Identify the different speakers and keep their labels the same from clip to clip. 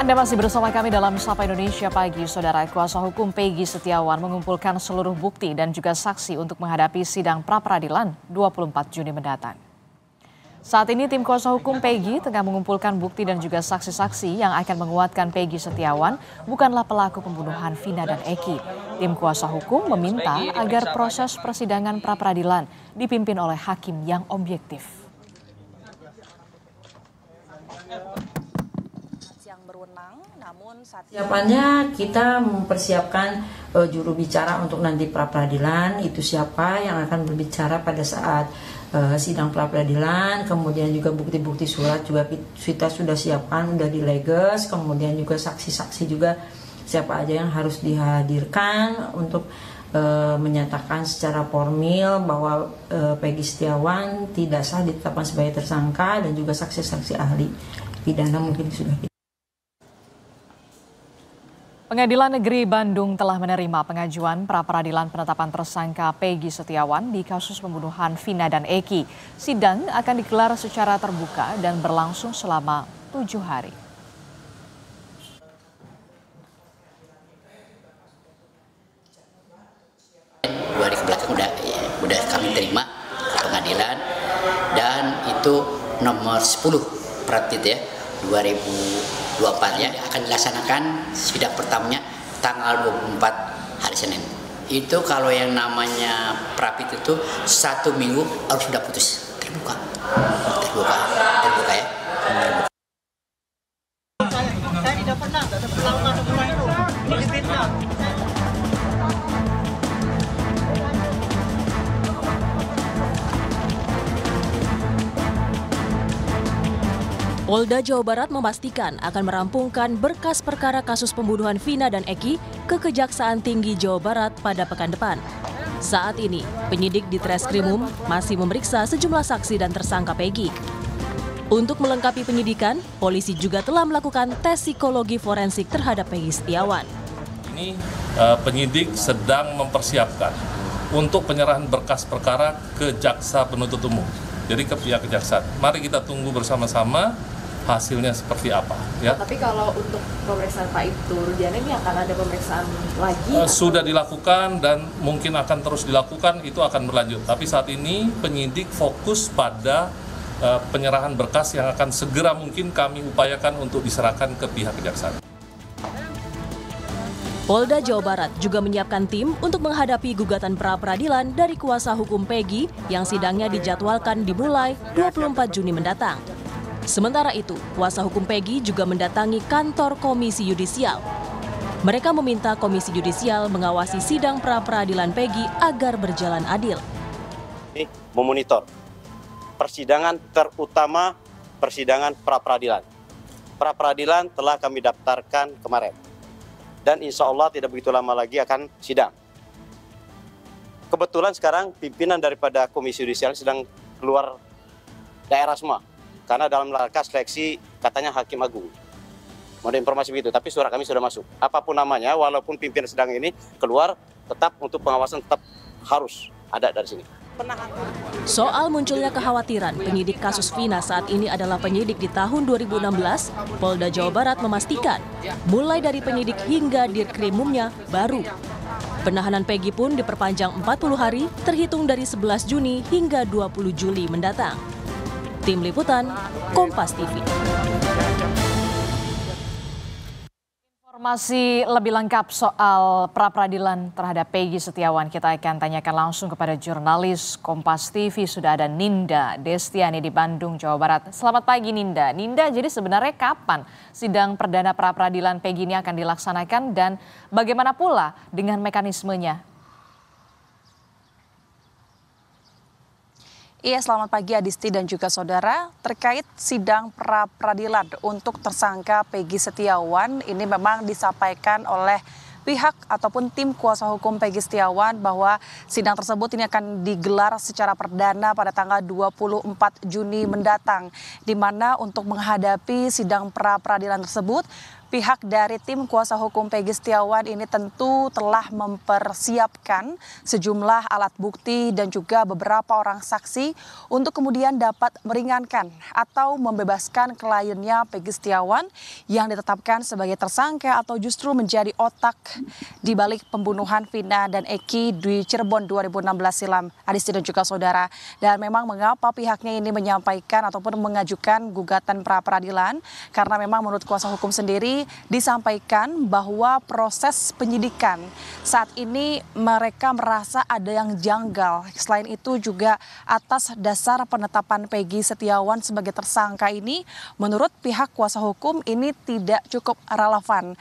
Speaker 1: Anda masih bersama kami dalam Sapa Indonesia Pagi, Saudara Kuasa Hukum Peggy Setiawan mengumpulkan seluruh bukti dan juga saksi untuk menghadapi sidang pra-peradilan 24 Juni mendatang. Saat ini tim kuasa hukum Peggy tengah mengumpulkan bukti dan juga saksi-saksi yang akan menguatkan Peggy Setiawan bukanlah pelaku pembunuhan Vina dan Eki. Tim kuasa hukum meminta agar proses persidangan pra-peradilan dipimpin oleh hakim yang
Speaker 2: objektif.
Speaker 3: berwenang, namun saat siapannya
Speaker 2: kita mempersiapkan uh, juru bicara untuk nanti pra peradilan itu siapa yang akan berbicara pada saat uh, sidang pra peradilan, kemudian juga bukti-bukti surat juga kita sudah siapkan, sudah dileges, kemudian juga saksi-saksi juga siapa aja yang harus dihadirkan untuk eh, menyatakan secara formal bahwa pegi Peggy Setiawan tidak sah ditetapkan sebagai tersangka dan juga saksi-saksi ahli pidana mungkin sudah gitu.
Speaker 1: Pengadilan Negeri Bandung telah menerima pengajuan pra-peradilan penetapan tersangka Peggy Setiawan di kasus pembunuhan Vina dan Eki. Sidang akan digelar secara terbuka dan berlangsung selama tujuh hari.
Speaker 2: Dua hari kebelakang udah, ya, udah kami terima pengadilan dan itu nomor 10 praktik ya 2000 24 ya akan dilaksanakan sidang pertamanya tanggal 24 hari Senin. Itu kalau yang namanya prapit itu satu minggu harus sudah putus terbuka, terbuka, terbuka ya.
Speaker 3: Polda Jawa Barat memastikan akan merampungkan berkas perkara kasus pembunuhan Vina dan Eki ke Kejaksaan Tinggi Jawa Barat pada pekan depan. Saat ini, penyidik di Treskrimum masih memeriksa sejumlah saksi dan tersangka Peggy. Untuk melengkapi penyidikan, polisi juga telah melakukan tes psikologi forensik terhadap Peggy Setiawan. Ini
Speaker 2: eh, penyidik sedang mempersiapkan untuk penyerahan berkas perkara ke jaksa penuntut umum. Jadi ke pihak kejaksaan. Mari kita tunggu bersama-sama hasilnya seperti apa ya.
Speaker 1: Tapi kalau untuk pemeriksaan Pak itu Rudiana ini akan ada pemeriksaan lagi? Uh,
Speaker 2: sudah dilakukan dan mungkin akan terus dilakukan itu akan berlanjut. Tapi saat ini penyidik fokus pada uh, penyerahan berkas yang akan segera mungkin kami upayakan untuk diserahkan ke pihak kejaksaan.
Speaker 3: Polda Jawa Barat juga menyiapkan tim untuk menghadapi gugatan pra peradilan dari kuasa hukum Peggy yang sidangnya dijadwalkan dimulai 24 Juni mendatang. Sementara itu, kuasa hukum Peggy juga mendatangi kantor Komisi Yudisial. Mereka meminta Komisi Yudisial mengawasi sidang pra-peradilan Peggy agar berjalan adil.
Speaker 2: Ini Memonitor persidangan terutama persidangan pra-peradilan. Pra-peradilan telah kami daftarkan kemarin. Dan insya Allah tidak begitu lama lagi akan sidang. Kebetulan sekarang pimpinan daripada Komisi Yudisial sedang keluar daerah semua karena dalam laka seleksi katanya Hakim Agung. Mau informasi begitu, tapi surat kami sudah masuk. Apapun namanya, walaupun pimpinan sedang ini keluar, tetap untuk pengawasan tetap harus ada dari sini.
Speaker 3: Soal munculnya kekhawatiran penyidik kasus Vina saat ini adalah penyidik di tahun 2016, Polda Jawa Barat memastikan mulai dari penyidik hingga dirkrimumnya baru. Penahanan Peggy pun diperpanjang 40 hari terhitung dari 11 Juni hingga 20 Juli mendatang. Tim Liputan, Kompas TV.
Speaker 1: Informasi lebih lengkap soal pra-peradilan terhadap Peggy Setiawan kita akan tanyakan langsung kepada jurnalis Kompas TV sudah ada Ninda Destiani di Bandung, Jawa Barat. Selamat pagi Ninda. Ninda, jadi sebenarnya kapan sidang perdana pra-peradilan Peggy ini akan dilaksanakan dan bagaimana pula dengan mekanismenya?
Speaker 2: Iya, selamat pagi Adisti dan juga saudara. Terkait sidang pra peradilan untuk tersangka Peggy Setiawan, ini memang disampaikan oleh pihak ataupun tim kuasa hukum Peggy Setiawan bahwa sidang tersebut ini akan digelar secara perdana pada tanggal 24 Juni mendatang di mana untuk menghadapi sidang pra peradilan tersebut pihak dari tim kuasa hukum Pegi Setiawan ini tentu telah mempersiapkan sejumlah alat bukti dan juga beberapa orang saksi untuk kemudian dapat meringankan atau membebaskan kliennya Pegi Setiawan yang ditetapkan sebagai tersangka atau justru menjadi otak di balik pembunuhan Vina dan Eki di Cirebon 2016 silam. Adisti dan juga saudara. Dan memang mengapa pihaknya ini menyampaikan ataupun mengajukan gugatan pra peradilan karena memang menurut kuasa hukum sendiri disampaikan bahwa proses penyidikan saat ini mereka merasa ada yang janggal. Selain itu juga atas dasar penetapan Peggy Setiawan sebagai tersangka ini menurut pihak kuasa hukum ini tidak cukup relevan.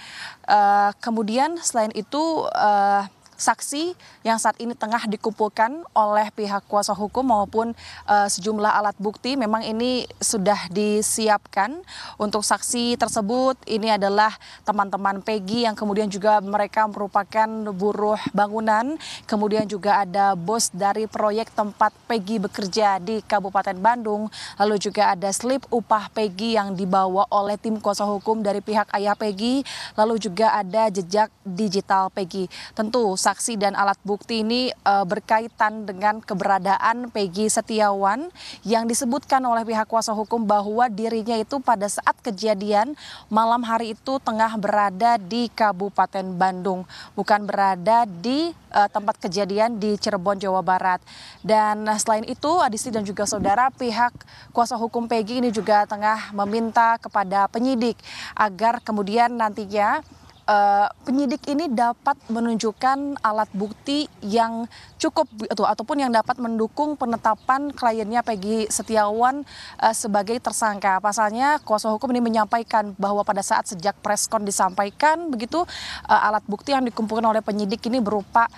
Speaker 2: Uh, kemudian selain itu uh, saksi yang saat ini tengah dikumpulkan oleh pihak kuasa hukum maupun uh, sejumlah alat bukti. Memang ini sudah disiapkan untuk saksi tersebut. Ini adalah teman-teman Peggy yang kemudian juga mereka merupakan buruh bangunan. Kemudian juga ada bos dari proyek tempat Peggy bekerja di Kabupaten Bandung. Lalu juga ada slip upah Peggy yang dibawa oleh tim kuasa hukum dari pihak ayah Peggy. Lalu juga ada jejak digital Peggy. Tentu saksi dan alat bukti ini uh, berkaitan dengan keberadaan Peggy Setiawan yang disebutkan oleh pihak kuasa hukum bahwa dirinya itu pada saat kejadian malam hari itu tengah berada di Kabupaten Bandung, bukan berada di uh, tempat kejadian di Cirebon, Jawa Barat. Dan selain itu, Adisi dan juga saudara pihak kuasa hukum Peggy ini juga tengah meminta kepada penyidik agar kemudian nantinya uh, penyidik ini dapat menunjukkan alat bukti yang cukup atau ataupun yang dapat mendukung penetapan kliennya Peggy Setiawan uh, sebagai tersangka. Pasalnya kuasa hukum ini menyampaikan bahwa pada saat sejak preskon disampaikan begitu uh, alat bukti yang dikumpulkan oleh penyidik ini berupa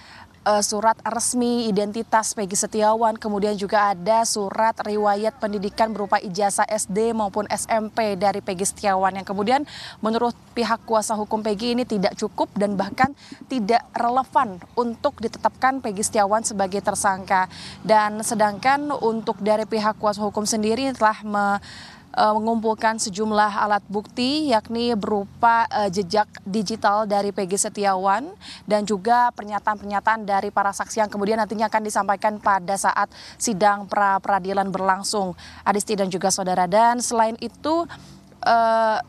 Speaker 2: uh, surat resmi identitas Peggy Setiawan, kemudian juga ada surat riwayat pendidikan berupa ijazah SD maupun SMP dari Peggy Setiawan yang kemudian menurut pihak kuasa hukum Peggy ini tidak cukup dan bahkan tidak relevan untuk ditetapkan Peggy Setiawan sebagai tersangka. Dan sedangkan untuk dari pihak kuasa hukum sendiri telah me Eh, mengumpulkan sejumlah alat bukti yakni berupa eh, jejak digital dari PG Setiawan dan juga pernyataan-pernyataan dari para saksi yang kemudian nantinya akan disampaikan pada saat sidang pra peradilan berlangsung. Adisti dan juga saudara dan selain itu eh,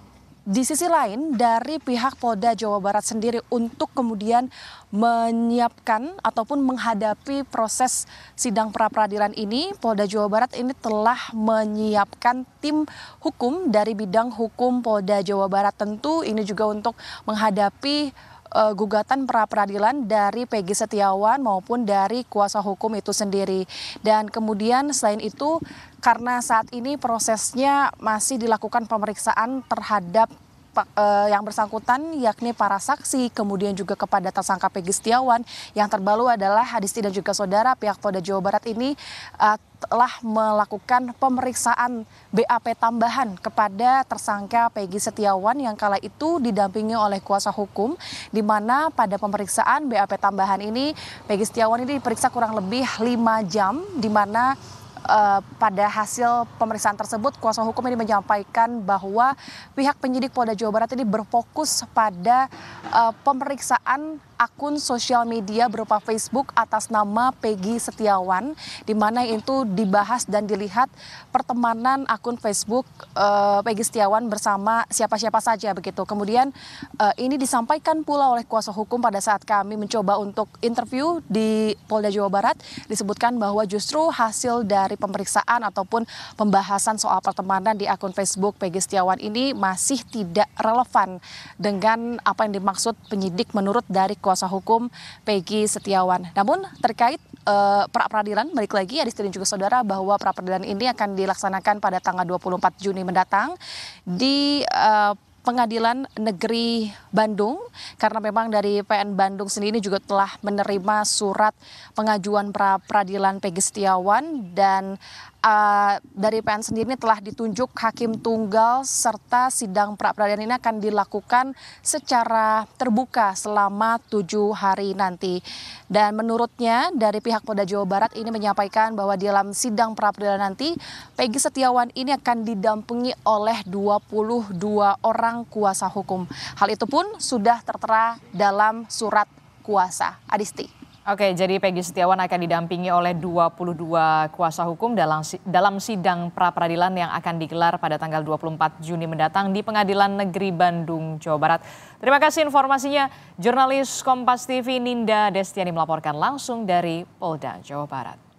Speaker 2: di sisi lain dari pihak Polda Jawa Barat sendiri untuk kemudian menyiapkan ataupun menghadapi proses sidang pra peradilan ini Polda Jawa Barat ini telah menyiapkan tim hukum dari bidang hukum Polda Jawa Barat tentu ini juga untuk menghadapi uh, gugatan pra peradilan dari Peggy Setiawan maupun dari kuasa hukum itu sendiri. Dan kemudian selain itu karena saat ini prosesnya masih dilakukan pemeriksaan terhadap Eh, yang bersangkutan yakni para saksi kemudian juga kepada tersangka Pegi Setiawan yang terbaru adalah Hadisti dan juga saudara pihak Polda Jawa Barat ini uh, telah melakukan pemeriksaan BAP tambahan kepada tersangka Pegi Setiawan yang kala itu didampingi oleh kuasa hukum di mana pada pemeriksaan BAP tambahan ini Pegi Setiawan ini diperiksa kurang lebih lima jam di mana Eh, pada hasil pemeriksaan tersebut, kuasa hukum ini menyampaikan bahwa pihak penyidik Polda Jawa Barat ini berfokus pada uh, pemeriksaan akun sosial media berupa Facebook atas nama Peggy Setiawan, di mana itu dibahas dan dilihat pertemanan akun Facebook uh, Peggy Setiawan bersama siapa-siapa saja begitu. Kemudian uh, ini disampaikan pula oleh kuasa hukum pada saat kami mencoba untuk interview di Polda Jawa Barat, disebutkan bahwa justru hasil dari dari pemeriksaan ataupun pembahasan soal pertemanan di akun Facebook Peggy Setiawan ini masih tidak relevan dengan apa yang dimaksud penyidik menurut dari kuasa hukum Peggy Setiawan. Namun terkait uh, eh, pra peradilan balik lagi ya dan juga saudara bahwa pra peradilan ini akan dilaksanakan pada tanggal 24 Juni mendatang di uh, Pengadilan Negeri Bandung karena memang dari PN Bandung sendiri juga telah menerima surat pengajuan pra peradilan Pegi Setiawan dan uh, dari PN sendiri ini telah ditunjuk hakim tunggal serta sidang pra peradilan ini akan dilakukan secara terbuka selama tujuh hari nanti. Dan menurutnya dari pihak Polda Jawa Barat ini menyampaikan bahwa di dalam sidang pra peradilan nanti Peggy Setiawan ini akan didampingi oleh 22 orang kuasa hukum. Hal itu pun sudah tertera dalam surat kuasa. Adisti.
Speaker 1: Oke, jadi Peggy Setiawan akan didampingi oleh 22 kuasa hukum dalam dalam sidang pra peradilan yang akan digelar pada tanggal 24 Juni mendatang di Pengadilan Negeri Bandung, Jawa Barat. Terima kasih informasinya. Jurnalis Kompas TV Ninda Destiani melaporkan langsung dari Polda, Jawa Barat.